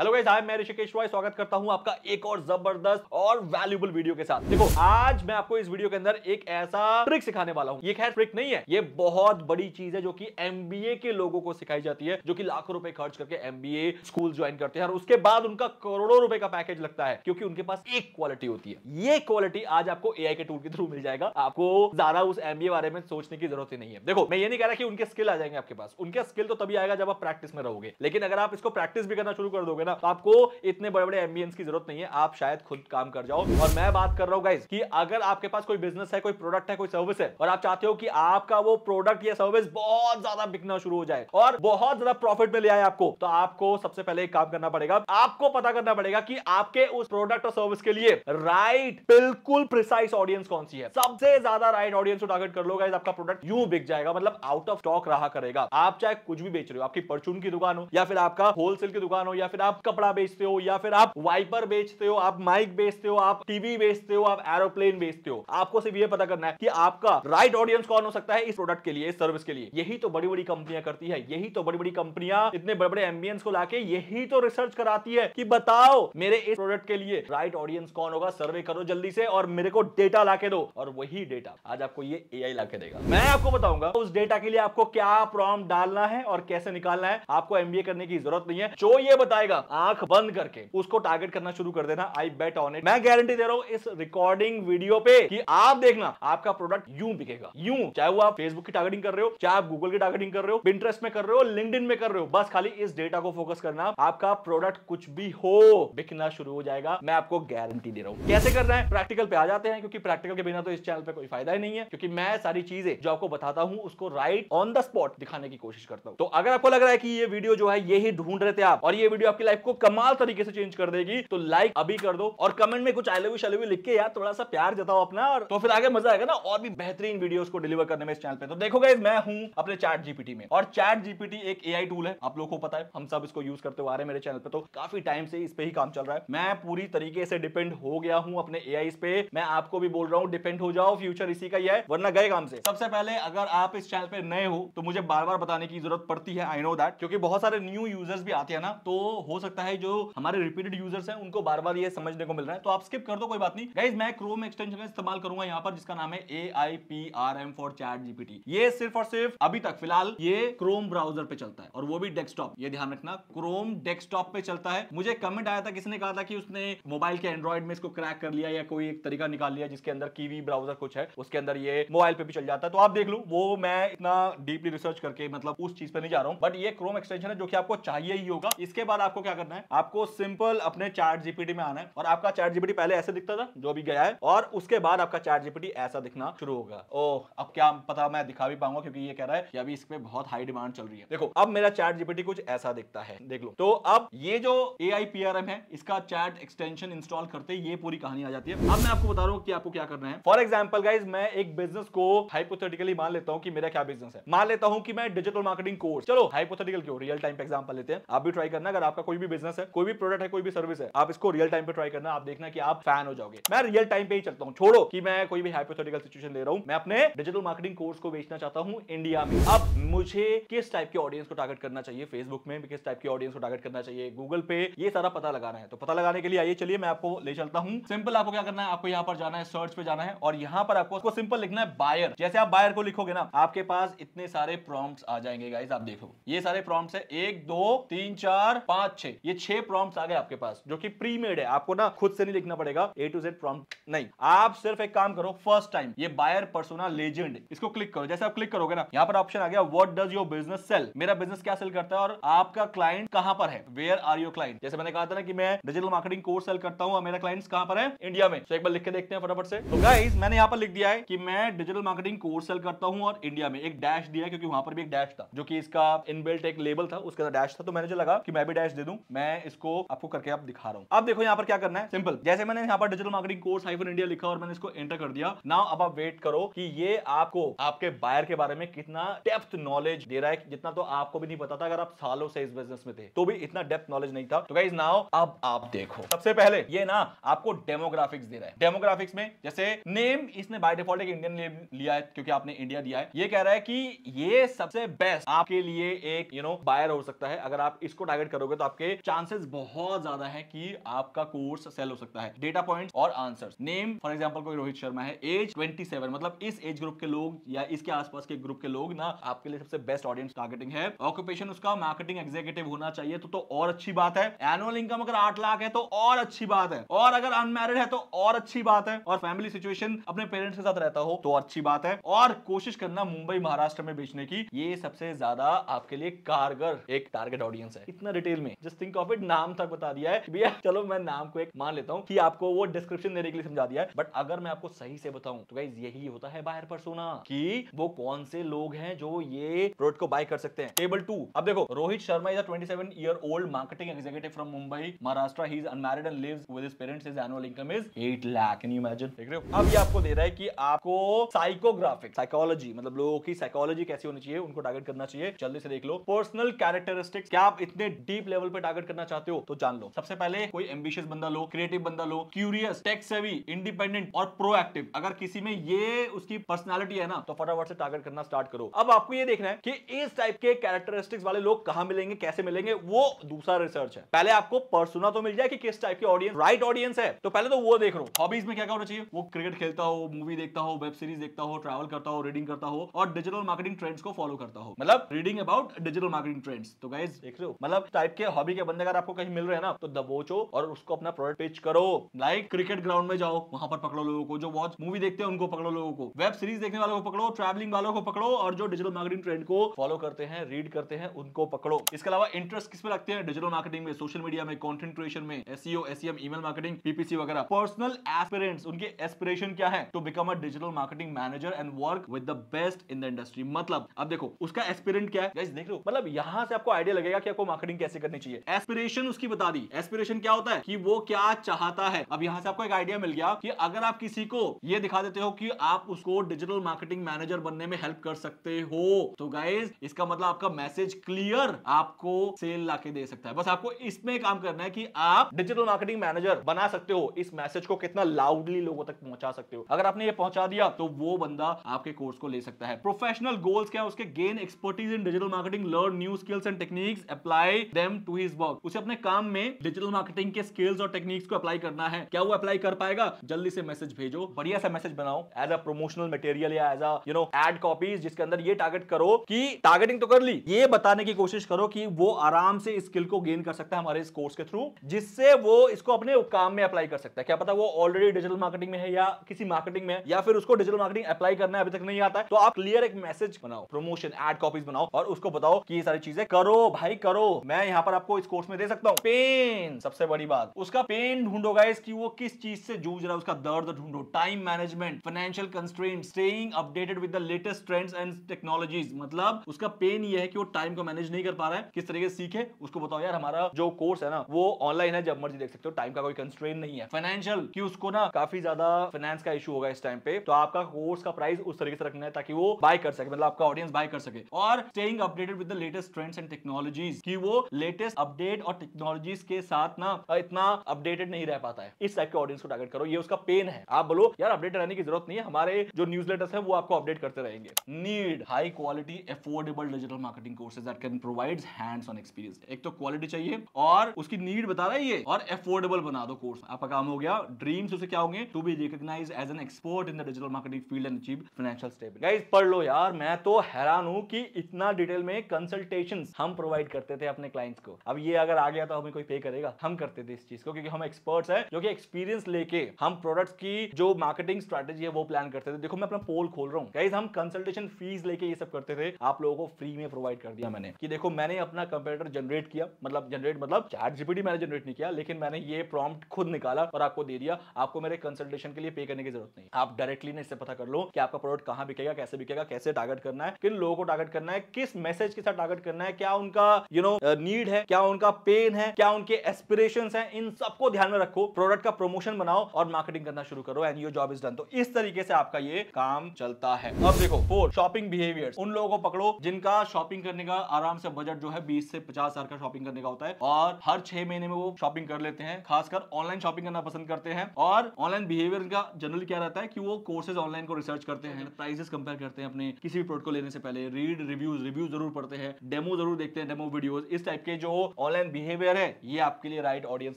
hello guys I मैं ऋषिकेश रॉय स्वागत करता हूं आपका एक और जबरदस्त और वैल्यूबल वीडियो के साथ देखो आज मैं आपको इस वीडियो के अंदर एक ऐसा ट्रिक सिखाने वाला हूं ये खैर ट्रिक नहीं है ये बहुत बड़ी चीज है जो कि एमबीए के लोगों को सिखाई जाती है जो कि लाखों रुपए खर्च करके एमबीए स्कूल ज्वाइन करते हैं और उसके बाद उनका करोड़ों रुपए का पैकेज लगता है क्योंकि उनके पास एक क्वालिटी होती है ये क्वालिटी आज आपको ए के टूल के थ्रू मिल जाएगा आपको ज्यादा उस एमबीए बारे में सोचने की जरूरत ही नहीं है देखो मैं ये नहीं कह रहा कि उनके स्किल आ जाएंगे आपके पास उनका स्किल तो तभी आएगा जब आप प्रैक्टिस में रहोगे लेकिन अगर आप इसको प्रैक्टिस भी करना शुरू कर दोगे ना तो आपको इतने बड़े बड़े एम्बियंस की जरूरत नहीं है आप शायद खुद काम कर जाओ और मैं बात कर रहा हूँ गाइज की अगर आपके पास कोई बिजनेस है कोई प्रोडक्ट है कोई सर्विस है और आप चाहते हो कि आपका वो प्रोडक्ट या सर्विस बहुत ज्यादा बिकना शुरू हो जाए और बहुत ज्यादा प्रॉफिट में ले आए आपको तो आपको सबसे पहले एक काम करना पड़ेगा आपको पता करना पड़ेगा कि आपके उस प्रोडक्ट और सर्विस के लिए राइट बिल्कुल प्रिसाइस ऑडियंस कौन सी है सबसे ज्यादा राइट ऑडियंस को टारगेट कर लो गाइज आपका प्रोडक्ट यू बिक जाएगा मतलब आउट ऑफ स्टॉक रहा करेगा आप चाहे कुछ भी बेच रहे हो आपकी परचून की दुकान हो या फिर आपका होलसेल की दुकान हो या फिर आप आप कपड़ा बेचते हो या फिर आप वाइपर बेचते हो आप माइक बेचते हो आप टीवी बेचते हो आप एरोप्लेन बेचते हो आपको सिर्फ ये पता करना है कि आपका राइट ऑडियंस कौन हो सकता है इस प्रोडक्ट के लिए इस सर्विस के लिए यही तो बड़ी बड़ी कंपनियां करती है यही तो बड़ी बड़ी कंपनियां इतने बड़े बड़े एम्बियंस को लाके यही तो रिसर्च कराती है कि बताओ मेरे इस प्रोडक्ट के लिए राइट ऑडियंस कौन होगा सर्वे करो जल्दी से और मेरे को डेटा लाके दो और वही डेटा आज आपको ये ए लाके देगा मैं आपको बताऊंगा उस डेटा के लिए आपको क्या प्रॉम डालना है और कैसे निकालना है आपको एमबीए करने की जरूरत नहीं है जो ये बताएगा आंख बंद करके उसको टारगेट करना शुरू कर देना आई बेट ऑन इट मैं गारंटी दे रहा हूँ इस रिकॉर्डिंग वीडियो पे कि आप देखना आपका प्रोडक्ट यू बिकेगा यू चाहे वो आप फेसबुक की टारगेटिंग कर रहे हो चाहे आप गूगल की टारगेटिंग कर रहे हो इंटरेस्ट में कर रहे हो लिंकड में कर रहे हो बस खाली इस डेटा को फोकस करना आपका प्रोडक्ट कुछ भी हो बिकना शुरू हो जाएगा मैं आपको गारंटी दे रहा हूँ कैसे कर रहे हैं प्रैक्टिकल पे आ जाते हैं क्योंकि प्रैक्टिकल के बिना तो इस चैनल पे कोई फायदा ही नहीं है क्योंकि मैं सारी चीजें जो आपको बताता हूँ उसको राइट ऑन द स्पॉट दिखाने की कोशिश करता हूँ तो अगर आपको लग रहा है कि ये वीडियो जो है यही ढूंढ रहे थे आप और ये वीडियो आपकी लाइफ लाइफ को कमाल तरीके से चेंज कर देगी तो लाइक अभी कर दो और कमेंट में कुछ आई लव यू लिख के यार थोड़ा सा प्यार जताओ अपना और तो फिर आगे मजा आएगा ना और भी बेहतरीन वीडियो को डिलीवर करने में इस चैनल पर तो देखो गाइज मैं हूँ अपने चैट जीपीटी में और चैट जीपीटी एक ए टूल है आप लोग को पता है हम सब इसको यूज करते हुए आ रहे मेरे चैनल पर तो काफी टाइम से इस पर ही काम चल रहा है मैं पूरी तरीके से डिपेंड हो गया हूँ अपने एआई पे मैं आपको भी बोल रहा हूँ डिपेंड हो जाओ फ्यूचर इसी का ही है वरना गए काम से सबसे पहले अगर आप इस चैनल पे नए हो तो मुझे बार बार बताने की जरूरत पड़ती है आई नो दैट क्योंकि बहुत सारे न्यू यूजर्स भी आते हैं ना तो हो सकता सकता है जो हमारे रिपीटेड यूजर्स हैं उनको बार बार ये समझने को मिल रहा है तो आप स्किप कर दो कोई बात नहीं गाइज मैं क्रोम एक्सटेंशन का इस्तेमाल करूंगा यहाँ पर जिसका नाम है A I P R M for chat GPT ये सिर्फ और सिर्फ अभी तक फिलहाल ये क्रोम ब्राउजर पे चलता है और वो भी डेस्कटॉप ये ध्यान रखना क्रोम डेस्कटॉप पे चलता है मुझे कमेंट आया था किसी ने कहा था कि उसने मोबाइल के एंड्रॉइड में इसको क्रैक कर लिया या कोई एक तरीका निकाल लिया जिसके अंदर कीवी ब्राउजर कुछ है उसके अंदर ये मोबाइल पे भी चल जाता है तो आप देख लो वो मैं इतना डीपली रिसर्च करके मतलब उस चीज पे नहीं जा रहा हूँ बट ये क्रोम एक्सटेंशन है जो कि आपको चाहिए ही होगा इसके बाद आपको क्या करना है आपको सिंपल अपने चार्ट जीपीटी में आना है और आपका चार्ट जीपीटी पहले ऐसे दिखता था जो भी गया है और उसके बाद आपका चार्ट जीपीटी ऐसा दिखना शुरू होगा ओह अब क्या पता मैं दिखा भी पाऊंगा क्योंकि ये कह रहा है कि अभी इसमें बहुत हाई डिमांड चल रही है देखो अब मेरा चार्ट जीपीटी कुछ ऐसा दिखता है देख लो तो अब ये जो ए आई है इसका चार्ट एक्सटेंशन इंस्टॉल करते ये पूरी कहानी आ जाती है अब मैं आपको बता रहा हूँ कि आपको क्या करना है फॉर एग्जाम्पल गाइज मैं एक बिजनेस को हाइपोथेटिकली मान लेता हूँ कि मेरा क्या बिजनेस है मान लेता हूँ कि मैं डिजिटल मार्केटिंग कोर्स चलो हाइपोथेटिकल क्यों रियल टाइम एग्जाम्पल लेते हैं आप भी ट्राई करना अगर आपका कोई कोई भी बिजनेस है कोई भी प्रोडक्ट है कोई भी सर्विस है आप इसको रियल टाइम पे ट्राई करना आप देखना कि आप फैन हो जाओगे मैं रियल टाइम पे ही चलता हूँ छोड़ो कि मैं कोई भी हाइपोथेटिकल सिचुएशन ले रहा हूँ मैं अपने डिजिटल मार्केटिंग कोर्स को बेचना चाहता हूँ इंडिया में अब मुझे किस टाइप के ऑडियंस को टारगेट करना चाहिए फेसबुक में किस टाइप के ऑडियंस को टारगेट करना चाहिए गूगल पे ये सारा पता लगाना है तो पता लगाने के लिए आइए चलिए मैं आपको ले चलता हूँ सिंपल आपको क्या करना है आपको यहाँ पर जाना है सर्च पे जाना है और यहाँ पर आपको सिंपल लिखना है बायर जैसे आप बायर को लिखोगे ना आपके पास इतने सारे प्रॉम्प्ट आ जाएंगे गाइज आप देखो ये सारे प्रॉम्प्ट है एक दो तीन चार पांच छह ये छे प्रॉम्प्ट आ गए आपके पास जो कि प्री मेड है आपको ना खुद से नहीं लिखना पड़ेगा ए टू जेड प्रॉम्प्ट नहीं आप सिर्फ एक काम करो फर्स्ट टाइम ये बायर पर्सोना लेजेंड इसको क्लिक करो जैसे आप क्लिक करोगे ना यहाँ पर ऑप्शन आ गया what does your business sell मेरा बिजनेस क्या सेल करता है और आपका क्लाइंट कहां पर है वेयर आर योर क्लाइंट जैसे मैंने कहा था ना कि मैं डिजिटल मार्केटिंग कोर्स सेल करता हूँ मेरा क्लाइंट कहां पर है इंडिया में तो एक बार लिख के देखते हैं फटाफट से तो गाइज मैंने यहाँ पर लिख दिया है कि मैं डिजिटल मार्केटिंग कोर्स सेल करता हूँ और इंडिया में एक डैश दिया क्योंकि वहां पर भी एक डैश था जो कि इसका इनबिल्ट एक लेबल था उसके अंदर डैश था तो मैंने जो लगा कि मैं भी डैश दे दू हूँ मैं इसको आपको करके आप दिखा रहा हूँ अब देखो यहाँ पर क्या करना है सिंपल जैसे मैंने यहाँ पर digital marketing course hyphen India लिखा और मैंने इसको एंटर कर दिया ना अब आप वेट करो कि ये आपको आपके बायर के बारे में कितना डेप्थ नॉलेज दे रहा है जितना तो आपको भी नहीं पता था अगर आप सालों से इस बिजनेस में थे तो भी इतना डेप्थ नॉलेज नहीं था तो गाइज नाउ अब आप देखो सबसे पहले ये ना आपको डेमोग्राफिक्स दे रहा है डेमोग्राफिक्स में जैसे नेम इसने बाय डिफॉल्ट एक इंडियन नेम लिया है क्योंकि आपने इंडिया दिया है ये कह रहा है कि ये सबसे बेस्ट आपके लिए एक यू नो बायर हो सकता है अगर आप इसको टारगेट करोगे तो आपके पे चांसेस बहुत ज्यादा है कि आपका कोर्स सेल हो सकता है डेटा पॉइंट और आंसर नेम फॉर एग्जाम्पल कोई रोहित शर्मा है एज ट्वेंटी मतलब इस एज ग्रुप के लोग या इसके आसपास के ग्रुप के लोग ना आपके लिए सबसे बेस्ट ऑडियंस टारगेटिंग है ऑक्यूपेशन उसका मार्केटिंग एग्जीक्यूटिव होना चाहिए तो, तो और अच्छी बात है एनुअल इनकम अगर आठ लाख है तो और अच्छी बात है और अगर अनमेरिड है तो और अच्छी बात है और फैमिली सिचुएशन अपने पेरेंट्स के साथ रहता हो तो अच्छी बात है और कोशिश करना मुंबई महाराष्ट्र में बेचने की ये सबसे ज्यादा आपके लिए कारगर एक टारगेट ऑडियंस है इतना डिटेल में just just think of it नाम तक बता दिया है भैया चलो मैं नाम को एक मान लेता हूँ कि आपको वो डिस्क्रिप्शन देने के लिए समझा दिया है बट अगर मैं आपको सही से बताऊं तो गाइज यही होता है बायर परसोना कि वो कौन से लोग हैं जो ये प्रोडक्ट को बाय कर सकते हैं टेबल टू अब देखो Rohit Sharma is a 27 year old marketing executive from Mumbai Maharashtra he is unmarried and lives with his parents his annual income is 8 lakh can you imagine देख रहे हो अब ये आपको दे रहा है कि आपको साइकोग्राफिक साइकोलॉजी मतलब लोगों की साइकोलॉजी कैसी होनी चाहिए उनको टारगेट करना चाहिए जल्दी से देख लो पर्सनल कैरेक्टरिस्टिक्स क्या आप इतने डीप लेवल पे टारगेट करना चाहते हो तो जान लो सबसे पहले कोई एम्बिशियस बंदा लो क्रिएटिव बंदा लो क्यूरियस टेक सेवी इंडिपेंडेंट और प्रोएक्टिव अगर किसी में ये उसकी पर्सनैलिटी है ना तो फटाफट से टारगेट करना स्टार्ट करो अब आपको ये देखना है कि इस टाइप के कैरेक्टरिस्टिक्स वाले लोग कहां मिलेंगे कैसे मिलेंगे वो दूसरा रिसर्च है पहले आपको पर्सोना तो मिल जाए कि किस टाइप के ऑडियंस राइट ऑडियंस है तो पहले तो वो देख लो हॉबीज में क्या होना चाहिए वो क्रिकेट खेलता हो मूवी देखता हो वेब सीरीज देखता हो ट्रैवल करता हो रीडिंग करता हो और डिजिटल मार्केटिंग ट्रेंड्स को फॉलो करता हो मतलब reading about digital marketing trends तो गाइज देख रहे हो मतलब टाइप के हॉबी ठीक है बंदे अगर आपको कहीं मिल रहे हैं ना तो दबोचो और उसको अपना प्रोडक्ट पेच करो लाइक क्रिकेट ग्राउंड में जाओ वहां पर पकड़ो लोगों को जो वॉच मूवी देखते हैं उनको पकड़ो लोगों को वेब सीरीज देखने वालों को पकड़ो ट्रैवलिंग वालों को पकड़ो और जो डिजिटल मार्केटिंग ट्रेंड को फॉलो करते हैं रीड करते हैं उनको पकड़ो इसके अलावा इंटरेस्ट किस पे लगते हैं डिजिटल मार्केटिंग में सोशल मीडिया में कॉन्टेंट क्रिएशन में SEO SEM email marketing PPC वगैरह पर्सनल एस्पिरेंट्स उनके एस्पिरेशन क्या है to become a digital marketing manager and work with the best in the industry मतलब अब देखो उसका एस्पिरेंट क्या है देख लो मतलब यहां से आपको आइडिया लगेगा कि आपको मार्केटिंग कैसे करनी चाहिए चाहिए एस्पिरेशन उसकी बता दी एस्पिरेशन क्या होता है कि वो क्या चाहता है अब यहाँ से आपको एक आइडिया मिल गया कि अगर आप किसी को ये दिखा देते हो कि आप उसको डिजिटल मार्केटिंग मैनेजर बनने में हेल्प कर सकते हो तो गाइज इसका मतलब आपका मैसेज क्लियर आपको सेल ला दे सकता है बस आपको इसमें काम करना है कि आप डिजिटल मार्केटिंग मैनेजर बना सकते हो इस मैसेज को कितना लाउडली लोगों तक पहुंचा सकते हो अगर आपने ये पहुंचा दिया तो वो बंदा आपके कोर्स को ले सकता है प्रोफेशनल गोल्स क्या है उसके gain expertise in digital marketing learn new skills and techniques apply them to his work उसे अपने काम में डिजिटल मार्केटिंग के स्किल्स और टेक्निक्स को अप्लाई करना है क्या वो अप्लाई कर पाएगा जल्दी से मैसेज भेजो बढ़िया सा मैसेज बनाओ एज अ प्रोमोशनल मटेरियल या as ad you know, ad copies जिसके अंदर ये टारगेट करो कि टारगेटिंग तो कर ली ये बताने की कोशिश करो कि वो आराम से स्किल को गेन कर सकता है हमारे इस कोर्स के थ्रू जिससे वो इसको अपने काम में अप्लाई कर सकता है क्या पता वो ऑलरेडी डिजिटल मार्केटिंग में है या किसी मार्केटिंग में या फिर उसको डिजिटल मार्केटिंग अप्लाई करना अभी तक नहीं आता तो आप क्लियर एक मैसेज बनाओ प्रमोशन एड कॉपीज बनाओ और उसको बताओ कि ये सारी चीजें करो भाई करो मैं यहाँ पर आपको इस कोर्स में दे सकता हूँ पेन सबसे बड़ी बात उसका पेन ढूंढो गाइस कि वो किस चीज से जूझ रहा है उसका दर्द ढूंढो time management financial constraint staying updated with the latest trends and technologies मतलब उसका पेन ये है कि वो टाइम को मैनेज नहीं कर पा रहा है किस तरीके से सीखे उसको बताओ यार हमारा जो कोर्स है ना वो ऑनलाइन है जब मर्जी देख सकते हो टाइम का कोई कंस्ट्रेंट नहीं है फाइनेंशियल की उसको ना काफी ज्यादा फाइनेंस का इशू होगा इस टाइम पे तो आपका कोर्स का प्राइस उस तरीके से रखना है ताकि वो बाय कर सके मतलब आपका ऑडियंस बाय कर सके और staying updated with the latest trends and technologies की वो लेटेस्ट अपडेट और टेक्नोलॉजी के साथ ना इतना अपडेटेड नहीं रह पाता है इस टाइप के ऑडियंस को टारगेट करो ये उसका पेन है आप बोलो यार अपडेट रहने की जरूरत नहीं है हमारे जो न्यूज लेटर्स है वो आपको अपडेट करते रहेंगे need high quality affordable digital marketing courses that can provide hands on experience एक तो क्वालिटी चाहिए और उसकी नीड बता रहा है ये और एफोर्डेबल बना दो कोर्स आपका काम हो गया ड्रीम्स उसे क्या होंगे to be recognised as an expert in the digital marketing field and achieve financial stable guys पढ़ लो यार मैं तो हैरान हूं कि इतना डिटेल में कंसल्टेशन हम प्रोवाइड करते थे अपने क्लाइंट्स को अब अब ये अगर आ गया तो हमें कोई पे करेगा हम करते थे इस चीज को क्योंकि हम एक्सपर्ट्स हैं जो कि एक्सपीरियंस लेके हम प्रोडक्ट्स की जो मार्केटिंग स्ट्रेटेजी है वो प्लान करते थे देखो मैं अपना पोल खोल रहा हूँ कई हम कंसल्टेशन फीस लेके ये सब करते थे आप लोगों को फ्री में प्रोवाइड कर दिया मैंने कि देखो मैंने अपना कंप्यूटर जनरेट किया मतलब जनरेट मतलब चार जीपीटी मैंने जनरेट नहीं किया लेकिन मैंने ये प्रॉम्प्ट खुद निकाला और आपको दे दिया आपको मेरे कंसल्टेशन के लिए पे करने की जरूरत नहीं आप डायरेक्टली इससे पता कर लो कि आपका प्रोडक्ट कहाँ बिकेगा कैसे बिकेगा कैसे टारगेट करना है किन लोगों को टारगेट करना है किस मैसेज के साथ टारगेट करना है क्या उनका यू नो नीड है क्या उनका पेन है क्या उनके एस्पिरेशन है इन सबको ध्यान में रखो प्रोडक्ट का प्रमोशन बनाओ और मार्केटिंग करना शुरू करो and your job is done तो इस तरीके से आपका ये काम चलता है अब देखो फोर शॉपिंग बिहेवियर उन लोगों को पकड़ो जिनका शॉपिंग करने का आराम से बजट जो है बीस से पचास हजार का शॉपिंग करने का होता है और हर छह महीने में वो शॉपिंग कर लेते हैं खासकर ऑनलाइन शॉपिंग करना पसंद करते हैं और ऑनलाइन बिहेवियर का जनरली क्या रहता है कि वो कोर्सेज ऑनलाइन को रिसर्च करते हैं प्राइसेस कंपेयर करते हैं अपने किसी भी प्रोडक्ट को लेने से पहले रीड रिव्यूज रिव्यू जरूर पढ़ते हैं डेमो जरूर देखते हैं डेमो वीडियो इस टाइप के जो ऑनलाइन बिहेवियर है ये आपके लिए राइट ऑडियंस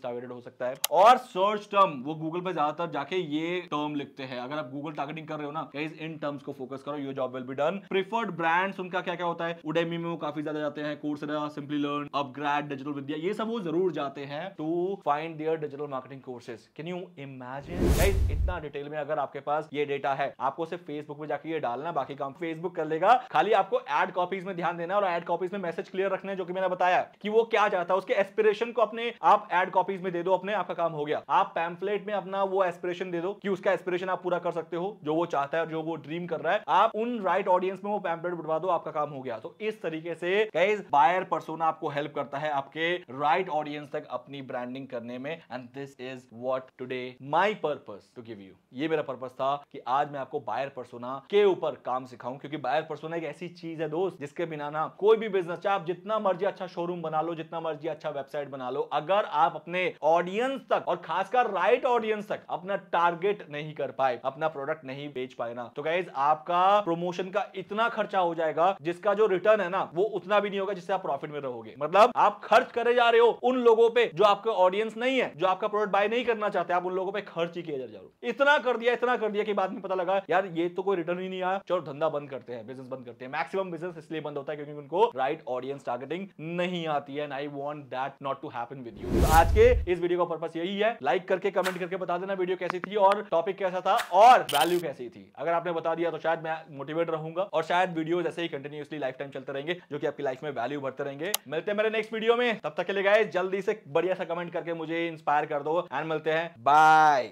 टारगेटेड हो सकता है और सर्च टर्म वो गूगल पर ज्यादातर जाके ये टर्म लिखते हैं अगर आप गूगल टारगेटिंग कर रहे हो ना गाइस इन टर्म्स को फोकस करो your job will be done preferred brands उनका क्या क्या होता है उडेमी में वो काफी ज्यादा जाते हैं course Simplilearn upGrad Digital Vidya ये सब वो जरूर जाते हैं to find their digital marketing courses can you imagine guys इतना डिटेल में अगर आपके पास ये डेटा है आपको सिर्फ फेसबुक पे जाके ये डालना बाकी काम फेसबुक कर लेगा खाली आपको एड कॉपीज में ध्यान देना और एड कॉपीज में मैसेज क्लियर रखना है जो कि मैंने बताया कि वो क्या कहा जाता है उसके एस्पिरेशन को अपने आप एड कॉपीज में दे दो अपने आपका काम हो गया आप पैम्पलेट में अपना वो एस्पिरेशन दे दो कि उसका एस्पिरेशन आप पूरा कर सकते हो जो वो चाहता है और जो वो ड्रीम कर रहा है आप उन राइट ऑडियंस में वो पैम्पलेट बुटवा दो आपका काम हो गया तो इस तरीके से गाइस बायर पर्सोना आपको हेल्प करता है आपके राइट right ऑडियंस तक अपनी ब्रांडिंग करने में and this is what today my purpose to give you ये मेरा पर्पज था कि आज मैं आपको बायर पर्सोना के ऊपर काम सिखाऊं क्योंकि बायर पर्सोना एक ऐसी चीज है दोस्त जिसके बिना ना कोई भी बिजनेस चाहे आप जितना मर्जी अच्छा शोरूम बना लो जितना जितना मर्जी अच्छा वेबसाइट बना लो अगर आप अपने ऑडियंस तक और खासकर राइट ऑडियंस तक अपना टारगेट नहीं कर पाए अपना प्रोडक्ट नहीं बेच पाए ना तो गाइज आपका प्रमोशन का इतना खर्चा हो जाएगा जिसका जो रिटर्न है ना वो उतना भी नहीं होगा जिससे आप प्रॉफिट में रहोगे मतलब आप खर्च करे जा रहे हो उन लोगों पे जो आपका ऑडियंस नहीं है जो आपका प्रोडक्ट बाय नहीं करना चाहते आप उन लोगों पे खर्च ही किया जा रहे हो इतना कर दिया इतना कर दिया कि बाद में पता लगा यार ये तो कोई रिटर्न ही नहीं आया चलो धंधा बंद करते हैं बिजनेस बंद करते हैं मैक्सिमम बिजनेस इसलिए बंद होता है क्योंकि उनको राइट ऑडियंस टारगेटिंग नहीं आती है I want that not to happen with you आज के इस वीडियो का पर्पज यही है लाइक करके कमेंट करके बता देना वीडियो कैसी थी और टॉपिक कैसा था और वैल्यू कैसी थी अगर आपने बता दिया तो शायद मैं मोटिवेट रहूंगा और शायद वीडियो ऐसे ही कंटिन्यूसली लाइफ टाइम चलते रहेंगे जो कि आपकी लाइफ में वैल्यू बढ़ते रहेंगे मिलते हैं मेरे नेक्स्ट वीडियो में तब तक के लिए गए जल्दी से बढ़िया सा कमेंट करके मुझे इंस्पायर कर दो एंड मिलते हैं बाय